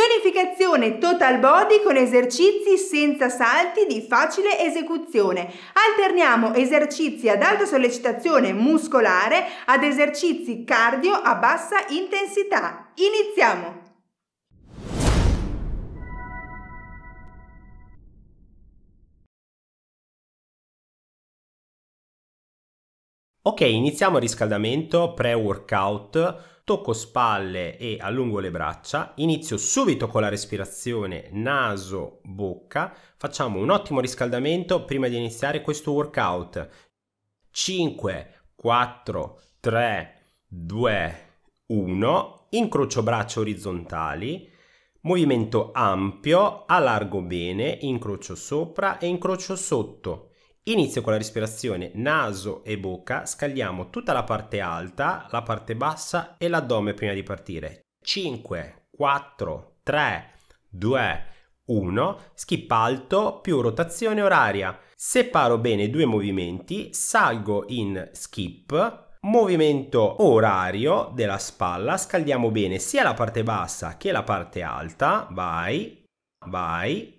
Tonificazione total body con esercizi senza salti di facile esecuzione. Alterniamo esercizi ad alta sollecitazione muscolare ad esercizi cardio a bassa intensità. Iniziamo! Ok, iniziamo il riscaldamento pre-workout tocco spalle e allungo le braccia, inizio subito con la respirazione naso, bocca, facciamo un ottimo riscaldamento prima di iniziare questo workout. 5, 4, 3, 2, 1, incrocio braccia orizzontali, movimento ampio, allargo bene, incrocio sopra e incrocio sotto. Inizio con la respirazione naso e bocca, scagliamo tutta la parte alta, la parte bassa e l'addome prima di partire. 5, 4, 3, 2, 1, skip alto più rotazione oraria. Separo bene i due movimenti, salgo in skip, movimento orario della spalla, scaldiamo bene sia la parte bassa che la parte alta, vai, vai,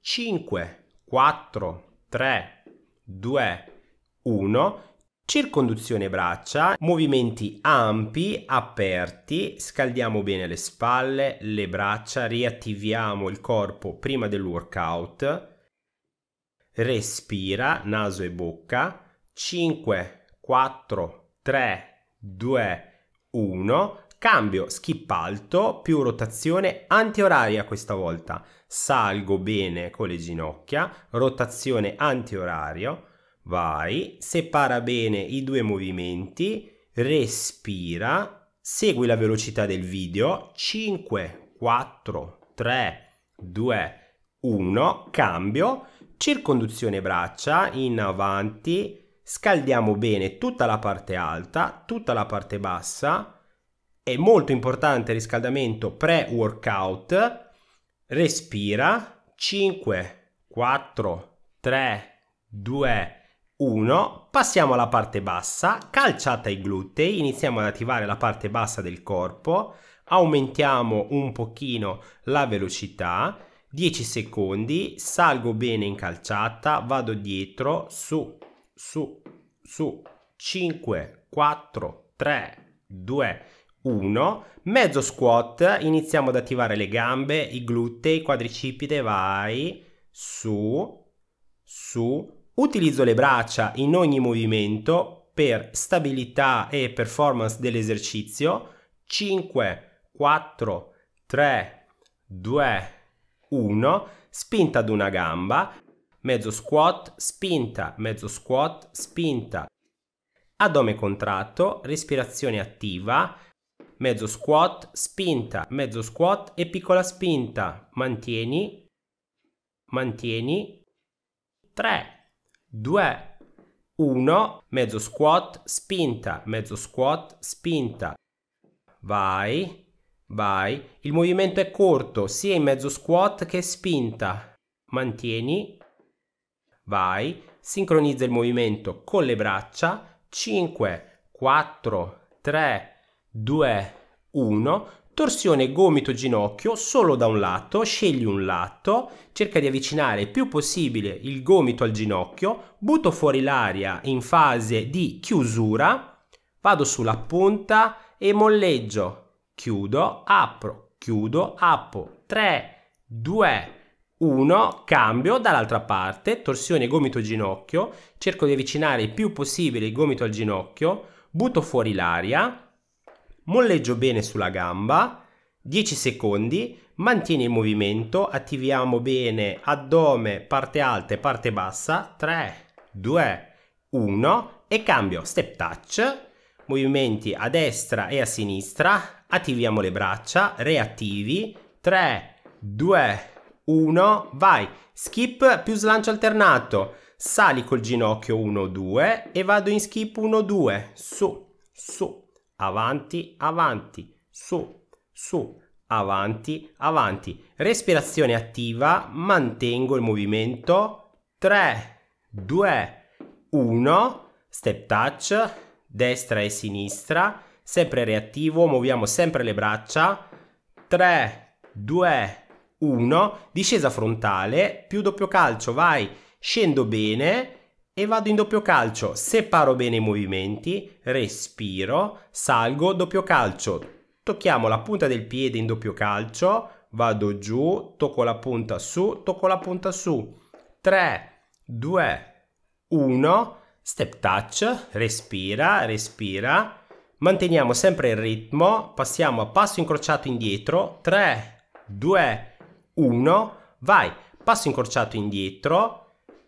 5, 4, 3, 1. 2, 1, circonduzione braccia, movimenti ampi, aperti, scaldiamo bene le spalle, le braccia, riattiviamo il corpo prima del workout, respira, naso e bocca, 5, 4, 3, 2, 1, cambio, skip alto, più rotazione antioraria questa volta salgo bene con le ginocchia, rotazione antiorario, vai, separa bene i due movimenti, respira, segui la velocità del video, 5, 4, 3, 2, 1, cambio, circonduzione braccia in avanti, scaldiamo bene tutta la parte alta, tutta la parte bassa, è molto importante il riscaldamento pre-workout, Respira. 5, 4, 3, 2, 1. Passiamo alla parte bassa. Calciata ai glutei. Iniziamo ad attivare la parte bassa del corpo. Aumentiamo un pochino la velocità. 10 secondi. Salgo bene in calciata. Vado dietro. Su, su, su. 5, 4, 3, 2, 1. 1, mezzo squat, iniziamo ad attivare le gambe, i glutei, i quadricipite, vai, su, su, utilizzo le braccia in ogni movimento per stabilità e performance dell'esercizio, 5, 4, 3, 2, 1, spinta ad una gamba, mezzo squat, spinta, mezzo squat, spinta, addome contratto, respirazione attiva, mezzo squat, spinta, mezzo squat e piccola spinta. Mantieni, mantieni. 3, 2, 1, mezzo squat, spinta, mezzo squat, spinta. Vai, vai. Il movimento è corto, sia in mezzo squat che spinta. Mantieni, vai. Sincronizza il movimento con le braccia. 5, 4, 3, 2, 1, torsione gomito ginocchio solo da un lato, scegli un lato, cerca di avvicinare il più possibile il gomito al ginocchio, butto fuori l'aria in fase di chiusura, vado sulla punta e molleggio, chiudo, apro, chiudo, apro, 3, 2, 1, cambio dall'altra parte, torsione gomito ginocchio, cerco di avvicinare il più possibile il gomito al ginocchio, butto fuori l'aria, Molleggio bene sulla gamba, 10 secondi, mantieni il movimento, attiviamo bene addome, parte alta e parte bassa, 3, 2, 1 e cambio, step touch, movimenti a destra e a sinistra, attiviamo le braccia, reattivi, 3, 2, 1, vai, skip più slancio alternato, sali col ginocchio 1, 2 e vado in skip 1, 2, su, su, avanti, avanti, su, su, avanti, avanti. Respirazione attiva, mantengo il movimento. 3, 2, 1, step touch, destra e sinistra, sempre reattivo, muoviamo sempre le braccia. 3, 2, 1, discesa frontale, più doppio calcio, vai, scendo bene, e vado in doppio calcio, separo bene i movimenti, respiro, salgo, doppio calcio, tocchiamo la punta del piede in doppio calcio, vado giù, tocco la punta su, tocco la punta su, 3, 2, 1, step touch, respira, respira, manteniamo sempre il ritmo, passiamo a passo incrociato indietro, 3, 2, 1, vai, passo incrociato indietro,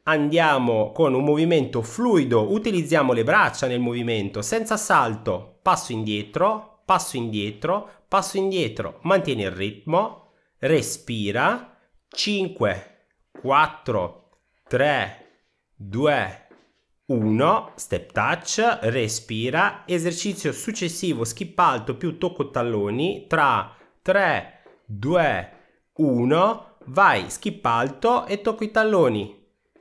andiamo con un movimento fluido, utilizziamo le braccia nel movimento, senza salto, passo indietro, passo indietro, passo indietro, mantieni il ritmo, respira, 5, 4, 3, 2, 1, step touch, respira, esercizio successivo, skip alto più tocco talloni, tra 3, 2, 1, vai, skip alto e tocco i talloni,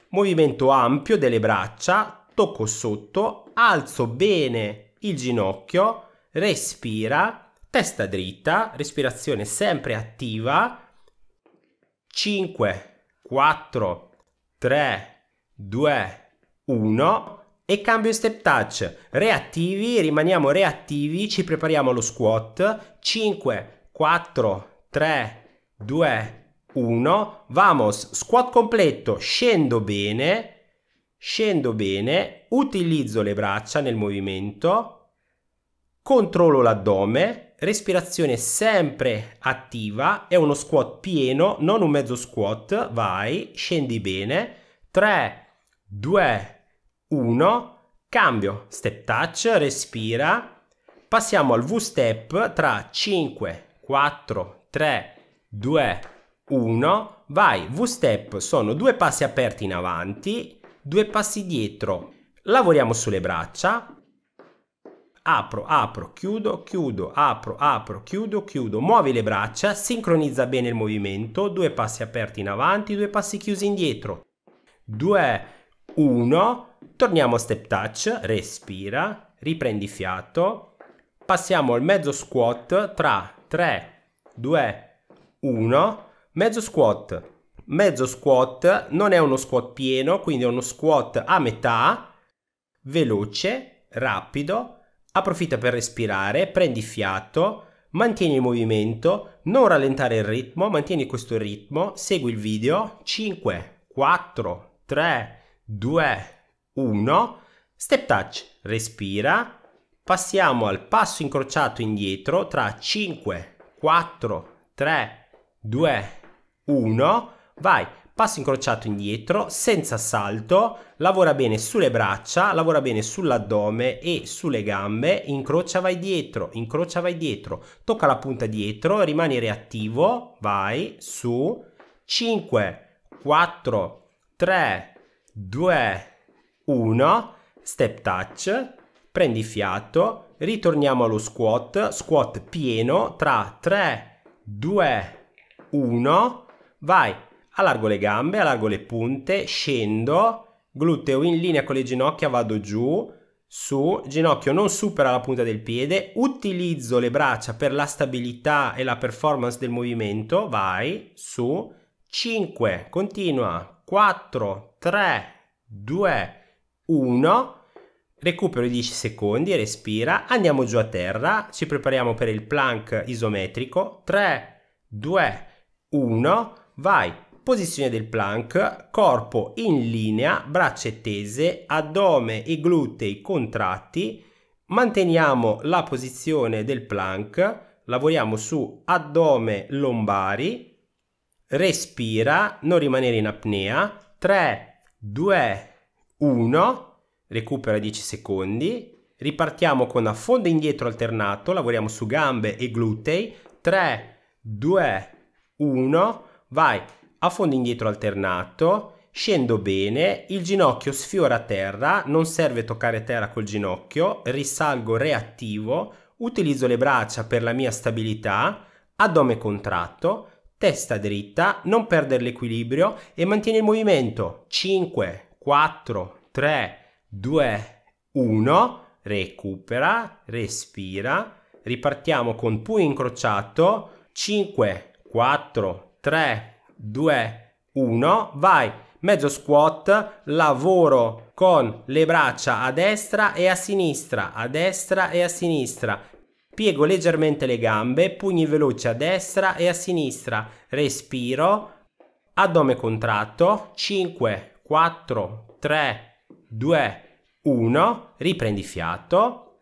movimento ampio delle braccia, tocco sotto, alzo bene il ginocchio, respira, testa dritta, respirazione sempre attiva. 5, 4, 3, 2, 1 e cambio step touch. Reattivi, rimaniamo reattivi, ci prepariamo allo squat. 5, 4, 3, 2, 1. 1, vamos, squat completo, scendo bene, scendo bene, utilizzo le braccia nel movimento, controllo l'addome, respirazione sempre attiva, è uno squat pieno, non un mezzo squat, vai, scendi bene, 3, 2, 1, cambio, step touch, respira, passiamo al V-step tra 5, 4, 3, 2, 1, 1, vai, V-step sono due passi aperti in avanti, due passi dietro, lavoriamo sulle braccia, apro, apro, chiudo, chiudo, apro, apro, chiudo, chiudo, muovi le braccia, sincronizza bene il movimento, due passi aperti in avanti, due passi chiusi indietro, 2, 1, torniamo a step touch, respira, riprendi fiato, passiamo al mezzo squat tra 3, 2, 1, Mezzo squat. Mezzo squat non è uno squat pieno, quindi è uno squat a metà, veloce, rapido, approfitta per respirare, prendi fiato, mantieni il movimento, non rallentare il ritmo, mantieni questo ritmo, segui il video, 5, 4, 3, 2, 1, step touch, respira, passiamo al passo incrociato indietro tra 5, 4, 3, 2, 1. 1, vai, passo incrociato indietro, senza salto, lavora bene sulle braccia, lavora bene sull'addome e sulle gambe, incrocia vai dietro, incrocia vai dietro, tocca la punta dietro, rimani reattivo, vai, su, 5, 4, 3, 2, 1, step touch, prendi fiato, ritorniamo allo squat, squat pieno tra 3, 2, 1, Vai, allargo le gambe, allargo le punte, scendo, gluteo in linea con le ginocchia, vado giù, su, ginocchio non supera la punta del piede, utilizzo le braccia per la stabilità e la performance del movimento, vai, su, 5, continua, 4, 3, 2, 1, recupero i 10 secondi, respira, andiamo giù a terra, ci prepariamo per il plank isometrico, 3, 2, 1, Vai, posizione del plank, corpo in linea, braccia tese, addome e glutei contratti, manteniamo la posizione del plank, lavoriamo su addome lombari, respira, non rimanere in apnea, 3, 2, 1, recupera 10 secondi, ripartiamo con affondo indietro alternato, lavoriamo su gambe e glutei, 3, 2, 1, vai a fondo indietro alternato, scendo bene, il ginocchio sfiora a terra, non serve toccare terra col ginocchio, risalgo reattivo, utilizzo le braccia per la mia stabilità, addome contratto, testa dritta, non perdere l'equilibrio e mantieni il movimento. 5, 4, 3, 2, 1, recupera, respira, ripartiamo con pugno incrociato, 5, 4, 3, 3, 2, 1, vai, mezzo squat, lavoro con le braccia a destra e a sinistra, a destra e a sinistra, piego leggermente le gambe, pugni veloci a destra e a sinistra, respiro, addome contratto, 5, 4, 3, 2, 1, riprendi fiato,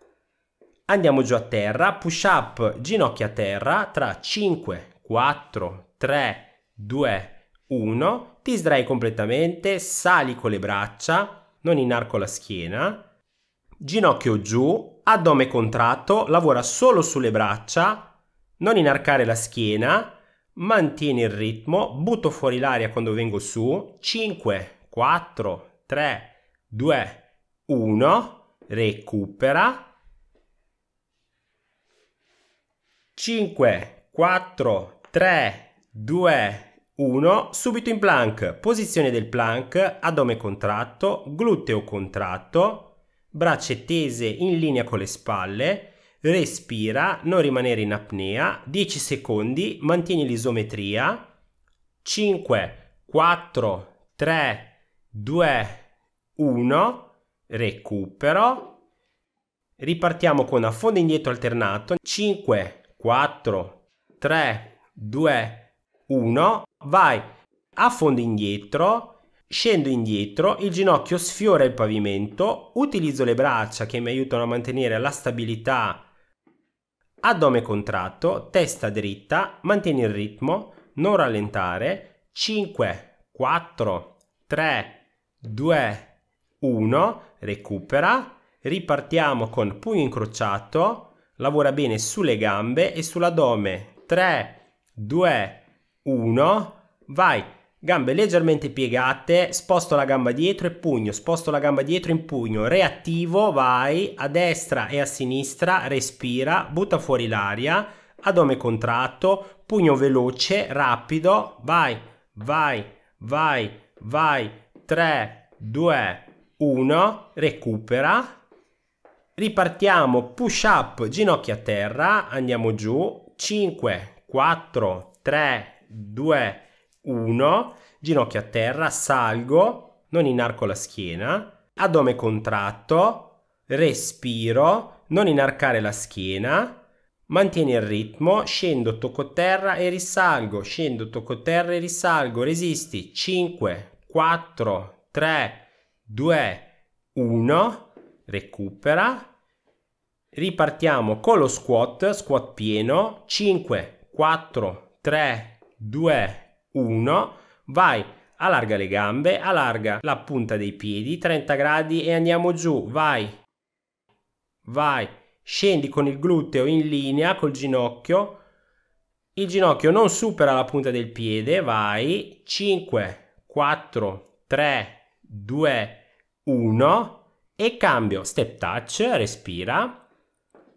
andiamo giù a terra, push up, ginocchia a terra, tra 5, 4, 3, 2, 1, ti sdrai completamente, sali con le braccia, non inarco la schiena, ginocchio giù, addome contratto, lavora solo sulle braccia, non inarcare la schiena, mantieni il ritmo, butto fuori l'aria quando vengo su, 5, 4, 3, 2, 1, recupera, 5, 4, 3, 2, 2, 1, subito in plank, posizione del plank, addome contratto, gluteo contratto, braccia tese in linea con le spalle, respira, non rimanere in apnea, 10 secondi, mantieni l'isometria, 5, 4, 3, 2, 1, recupero, ripartiamo con affondo indietro alternato, 5, 4, 3, 2, 1, 1, vai a fondo indietro, scendo indietro, il ginocchio sfiora il pavimento, utilizzo le braccia che mi aiutano a mantenere la stabilità, addome contratto, testa dritta, mantieni il ritmo, non rallentare, 5, 4, 3, 2, 1, recupera, ripartiamo con pugno incrociato, lavora bene sulle gambe e sull'addome, 3, 2, 1, 1, vai, gambe leggermente piegate, sposto la gamba dietro e pugno, sposto la gamba dietro in pugno, reattivo, vai, a destra e a sinistra, respira, butta fuori l'aria, addome contratto, pugno veloce, rapido, vai, vai, vai, vai, 3, 2, 1, recupera, ripartiamo, push up, ginocchia a terra, andiamo giù, 5, 4, 3, 2, 1, ginocchio a terra, salgo, non inarco la schiena, addome contratto, respiro, non inarcare la schiena, mantieni il ritmo, scendo, tocco terra e risalgo, scendo, tocco terra e risalgo, resisti, 5, 4, 3, 2, 1, recupera, ripartiamo con lo squat, squat pieno, 5, 4, 3, 2, 1, vai, allarga le gambe, allarga la punta dei piedi, 30 gradi e andiamo giù, vai, vai, scendi con il gluteo in linea col ginocchio, il ginocchio non supera la punta del piede, vai, 5, 4, 3, 2, 1 e cambio, step touch, respira,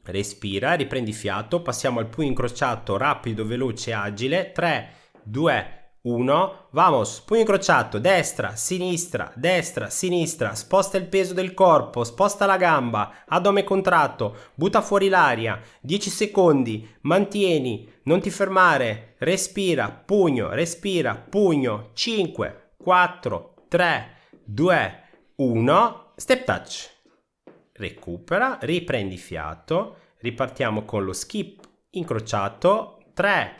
respira, riprendi fiato, passiamo al pugno incrociato rapido, veloce, agile, 3, 2, 1, vamos, pugno incrociato, destra, sinistra, destra, sinistra, sposta il peso del corpo, sposta la gamba, addome contratto, butta fuori l'aria, 10 secondi, mantieni, non ti fermare, respira, pugno, respira, pugno, 5, 4, 3, 2, 1, step touch recupera, riprendi fiato, ripartiamo con lo skip incrociato, 3,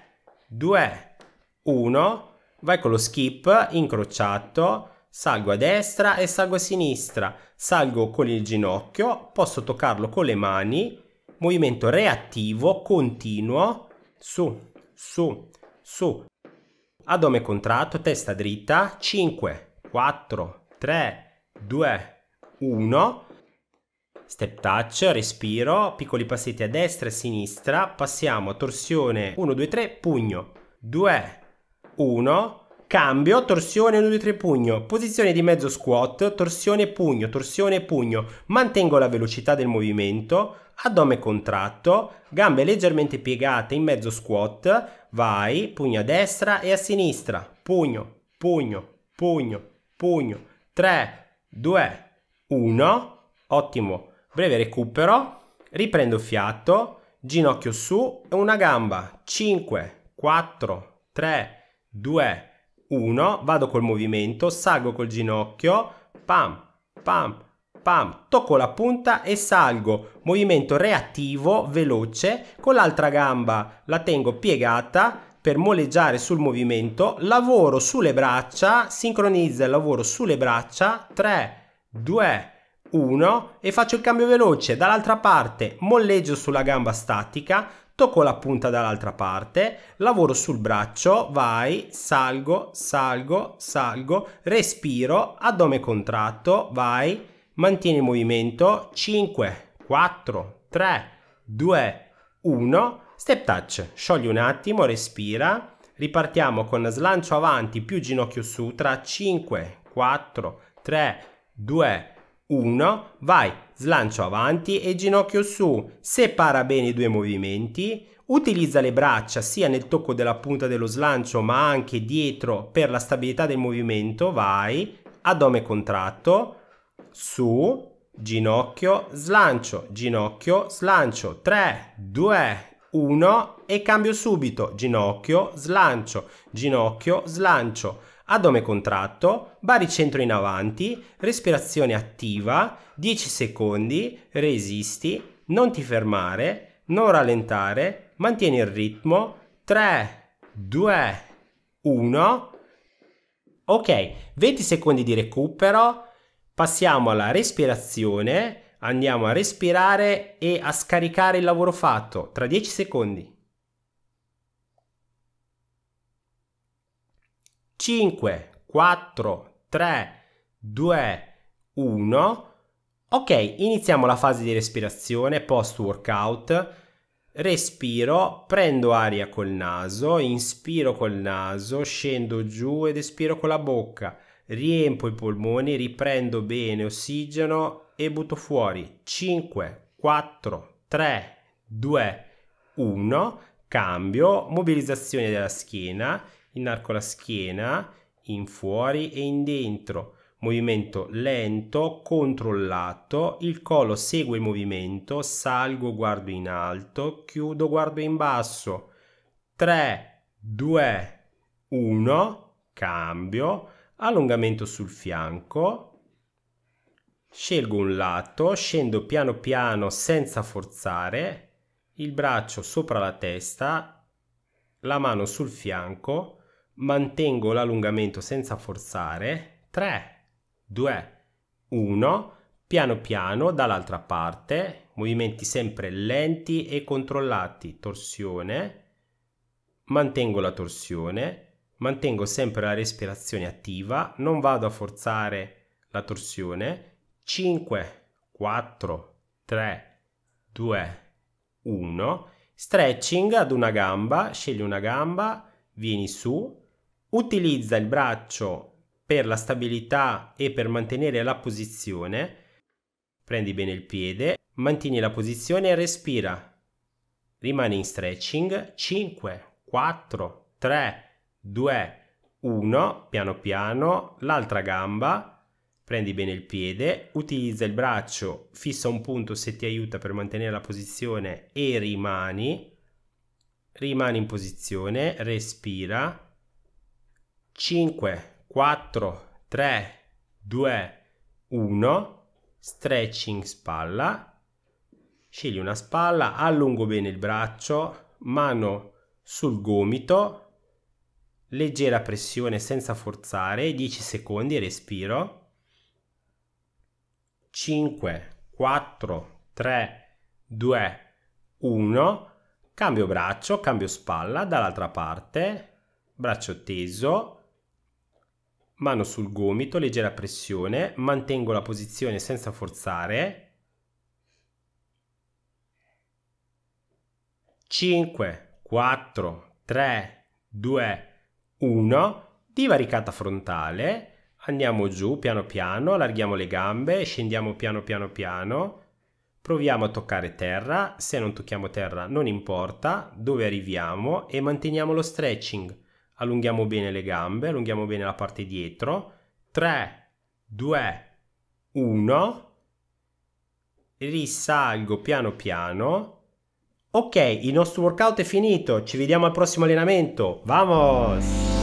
2, 1, vai con lo skip incrociato, salgo a destra e salgo a sinistra, salgo con il ginocchio, posso toccarlo con le mani, movimento reattivo, continuo, su, su, su, addome contratto, testa dritta, 5, 4, 3, 2, 1, step touch, respiro, piccoli passetti a destra e a sinistra, passiamo a torsione 1, 2, 3, pugno, 2, 1, cambio, torsione 1, 2, 3, pugno, posizione di mezzo squat, torsione pugno, torsione pugno, mantengo la velocità del movimento, addome contratto, gambe leggermente piegate in mezzo squat, vai, pugno a destra e a sinistra, pugno, pugno, pugno, pugno, 3, 2, 1, ottimo, breve recupero, riprendo fiato, ginocchio su e una gamba, 5, 4, 3, 2, 1, vado col movimento, salgo col ginocchio, pam, pam, pam, tocco la punta e salgo, movimento reattivo, veloce, con l'altra gamba la tengo piegata, per moleggiare sul movimento, lavoro sulle braccia, sincronizza il lavoro sulle braccia, 3, 2, 1, 1 e faccio il cambio veloce dall'altra parte, molleggio sulla gamba statica, tocco la punta dall'altra parte, lavoro sul braccio, vai, salgo, salgo, salgo, respiro, addome contratto, vai, mantieni il movimento, 5, 4, 3, 2, 1, step touch, sciogli un attimo, respira, ripartiamo con slancio avanti più ginocchio su tra 5, 4, 3, 2, 1. 1, vai, slancio avanti e ginocchio su, separa bene i due movimenti, utilizza le braccia sia nel tocco della punta dello slancio ma anche dietro per la stabilità del movimento, vai, addome contratto, su, ginocchio, slancio, ginocchio, slancio, 3, 2, 1 e cambio subito, ginocchio, slancio, ginocchio, slancio addome contratto, baricentro in avanti, respirazione attiva, 10 secondi, resisti, non ti fermare, non rallentare, mantieni il ritmo, 3, 2, 1. Ok, 20 secondi di recupero, passiamo alla respirazione, andiamo a respirare e a scaricare il lavoro fatto, tra 10 secondi. 5, 4, 3, 2, 1. Ok, iniziamo la fase di respirazione post workout. Respiro, prendo aria col naso, inspiro col naso, scendo giù ed espiro con la bocca. Riempo i polmoni, riprendo bene ossigeno e butto fuori. 5, 4, 3, 2, 1. Cambio, mobilizzazione della schiena Inarco la schiena in fuori e in dentro. Movimento lento, controllato, il collo segue il movimento, salgo, guardo in alto, chiudo, guardo in basso. 3, 2, 1, cambio, allungamento sul fianco, scelgo un lato, scendo piano piano senza forzare, il braccio sopra la testa, la mano sul fianco, mantengo l'allungamento senza forzare, 3, 2, 1, piano piano dall'altra parte, movimenti sempre lenti e controllati, torsione, mantengo la torsione, mantengo sempre la respirazione attiva, non vado a forzare la torsione, 5, 4, 3, 2, 1, stretching ad una gamba, scegli una gamba, vieni su, utilizza il braccio per la stabilità e per mantenere la posizione. Prendi bene il piede, mantieni la posizione e respira. Rimani in stretching 5, 4, 3, 2, 1, piano piano, l'altra gamba, prendi bene il piede, utilizza il braccio, fissa un punto se ti aiuta per mantenere la posizione e rimani, rimani in posizione, respira, 5, 4, 3, 2, 1, stretching spalla, scegli una spalla, allungo bene il braccio, mano sul gomito, leggera pressione senza forzare, 10 secondi, respiro, 5, 4, 3, 2, 1, cambio braccio, cambio spalla, dall'altra parte, braccio teso, mano sul gomito, leggera pressione, mantengo la posizione senza forzare. 5, 4, 3, 2, 1, divaricata frontale, andiamo giù piano piano, allarghiamo le gambe, scendiamo piano piano piano, proviamo a toccare terra, se non tocchiamo terra non importa, dove arriviamo e manteniamo lo stretching allunghiamo bene le gambe, allunghiamo bene la parte dietro, 3, 2, 1, risalgo piano piano, ok il nostro workout è finito, ci vediamo al prossimo allenamento, vamos!